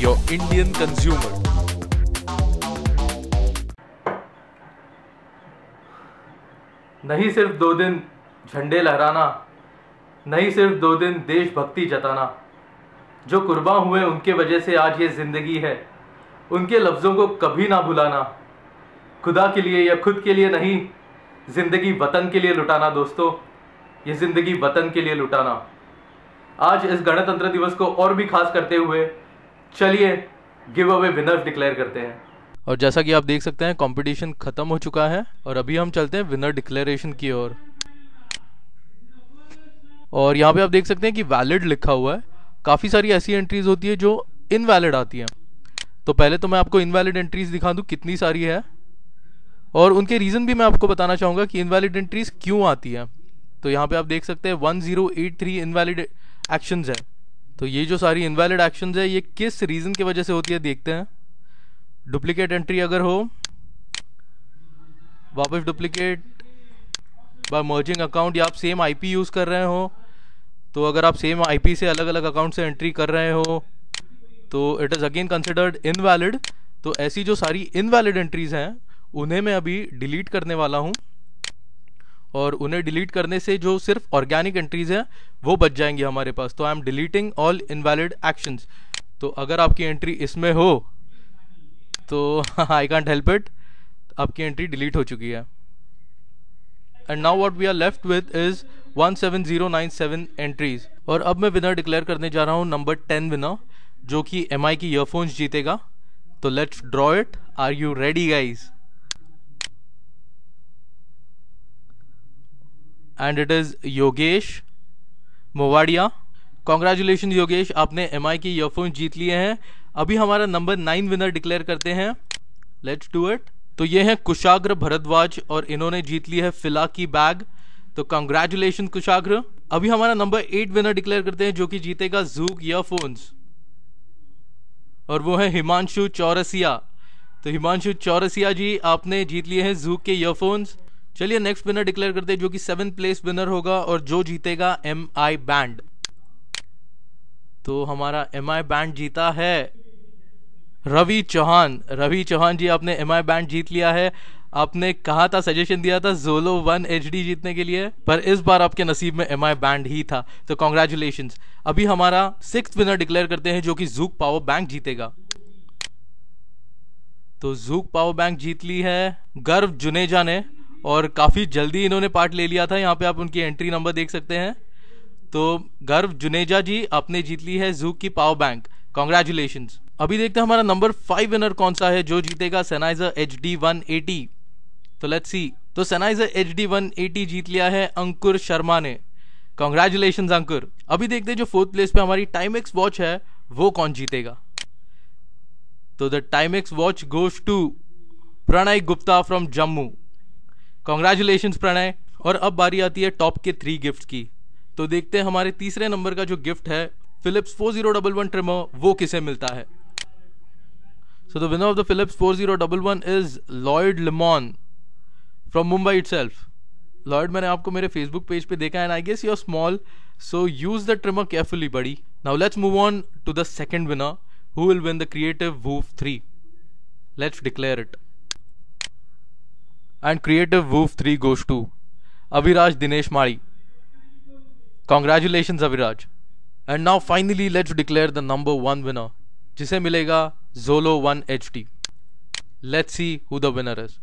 Your Indian consumer नहीं सिर्फ दो दिन झंडे लहराना नहीं सिर्फ दो दिन देशभक्ति जताना जो कुर्बा हुए उनके वजह से आज ये ज़िंदगी है उनके लफ्ज़ों को कभी ना भुलाना खुदा के लिए या खुद के लिए नहीं ज़िंदगी वतन के लिए लुटाना दोस्तों ये ज़िंदगी वतन के लिए लुटाना आज इस गणतंत्र दिवस को और भी खास करते हुए चलिए गिव अवे विनर्स डिक्लेयर करते हैं और जैसा कि आप देख सकते हैं कंपटीशन खत्म हो चुका है और अभी हम चलते हैं विनर डिक्लेरेशन की ओर और, और यहाँ पे आप देख सकते हैं कि वैलिड लिखा हुआ है काफ़ी सारी ऐसी एंट्रीज होती है जो इनवैलिड आती हैं तो पहले तो मैं आपको इनवैलिड एंट्रीज दिखा दूँ कितनी सारी है और उनके रीज़न भी मैं आपको बताना चाहूँगा कि इनवैलिड एंट्रीज क्यों आती हैं तो यहाँ पे आप देख सकते हैं 1083 इनवैलिड एक्शंस हैं तो ये जो सारी इनवैलिड एक्शन है ये किस रीज़न की वजह से होती है देखते हैं डुप्लीकेट एंट्री अगर हो वापस डुप्लीकेट बाय मर्जिंग अकाउंट या आप सेम आईपी यूज़ कर रहे हो तो अगर आप सेम आईपी से अलग अलग अकाउंट से एंट्री कर रहे हो तो it is again considered invalid तो ऐसी जो सारी इनवैलिड एंट्रीज़ हैं उन्हें मैं अभी डिलीट करने वाला हूँ और उन्हें डिलीट करने से जो सिर्फ ऑर्गेनिक एंट्रीज हैं वो बच जाएंगी हमारे पास तो I am deleting all invalid actions तो अगर आपकी एंट्री इसमें हो तो आई कॉन्ट हेल्प इट आपकी एंट्री डिलीट हो चुकी है and now what we are left with is one seven zero nine seven entries और अब मैं विनर डिक्लेयर करने जा रहा हूँ नंबर टेन विनर जो कि एम आई की ईयरफोन्स जीतेगा तो let's draw it are you ready guys and it is Yogesh Movadiya congratulation Yogesh आपने एम आई के ईयरफोन जीत लिए हैं अभी हमारा नंबर नाइन विनर डिक्लेयर करते हैं लेट्स डू इट तो ये हैं कुशाग्र भरद्वाज और इन्होंने जीत ली है फिला की बैग तो कॉन्ग्रेचुलेशन कुशाग्र अभी हमारा नंबर एट विनर डिक्लेयर करते हैं जो कि जीतेगा जूक ईयरफोन्स और वो है हिमांशु चौरसिया तो हिमांशु चौरसिया जी आपने जीत लिए हैं जूक के ईयरफोन्स चलिए नेक्स्ट विनर डिक्लेयर करते हैं जो कि सेवन प्लेस विनर होगा और जो जीतेगा एम आई बैंड तो हमारा एम आई बैंड जीता है रवि चौहान रवि चौहान जी आपने एम आई बैंड जीत लिया है आपने कहा था सजेशन दिया था जोलो वन एच जीतने के लिए पर इस बार आपके नसीब में एम आई बैंड ही था तो कॉन्ग्रेचुलेशन अभी हमारा सिक्स विनर डिक्लेयर करते हैं जो कि जूक पावर बैंक जीतेगा तो जूक पावर बैंक जीत ली है गर्व जुनेजा ने और काफ़ी जल्दी इन्होंने पार्ट ले लिया था यहाँ पे आप उनकी एंट्री नंबर देख सकते हैं तो गर्व जुनेजा जी आपने जीत ली है जू की पावर बैंक कॉन्ग्रेचुलेशन अभी देखते हैं हमारा नंबर फाइव विनर कौन सा है जो जीतेगा सेनाइजर एच डी वन एटी तो लेट्स सी तो सेनाइजर एच डी वन एटी जीत लिया है अंकुर शर्मा ने कॉन्ग्रेचुलेशन अंकुर अभी देखते हैं जो फोर्थ प्लेस पे हमारी टाइम एक्स वॉच है वो कौन जीतेगा तो the Timex watch goes to Pranay Gupta from Jammu congratulation Pranay और अब बारी आती है टॉप के थ्री गिफ्ट की तो देखते हैं हमारे तीसरे नंबर का जो गिफ्ट है Philips four zero double one trimmer वो किसे मिलता है so the winner of the Philips four zero double one is Lloyd Limon from Mumbai itself Lloyd मैंने आपको मेरे फेसबुक पेज पे देखा and I guess your small so use the trimmer carefully buddy now let's move on to the second winner who will win the Creative woov three let's declare it and Creative Woof 3 goes to Aviraj Dinesh Mali. Congratulations, Aviraj. And now finally let's declare the number one winner. Jise मिलेगा Zolo 1 HD. Let's see who the winner is.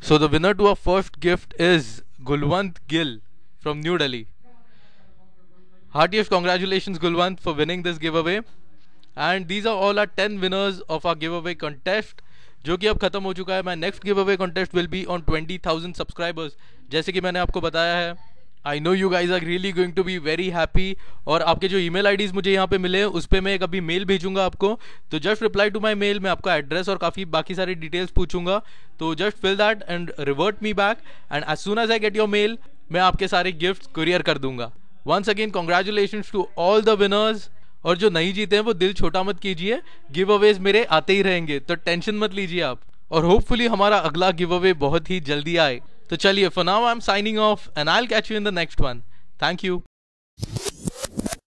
So the winner to our first gift is Gulwant Gill from New Delhi. Heartiest congratulations Gulwant for winning this giveaway. And these are all our 10 winners of our giveaway contest. जो कि अब खत्म हो चुका है my next give away contest will be on twenty thousand subscribers जैसे कि मैंने आपको बताया है I know you guys are really going to be very happy और आपके जो ई मेल आई डीज मुझे यहाँ पे मिले उस पर मैं एक अभी मेल भेजूंगा आपको तो just reply to my mail मैं आपका एड्रेस और काफ़ी बाकी सारी डिटेल्स पूछूंगा तो just fill that and revert me back and as soon as I get your mail मैं आपके सारे गिफ्ट कुरियर कर दूंगा once again congratulation to all the winners और जो नहीं जीते हैं वो दिल छोटा मत कीजिए गिव अवेज मेरे आते ही रहेंगे तो टेंशन मत लीजिए आप और होपफुली हमारा अगला गिव अवे बहुत ही जल्दी आए तो चलिए for now I am signing off and I catch you in the next one thank you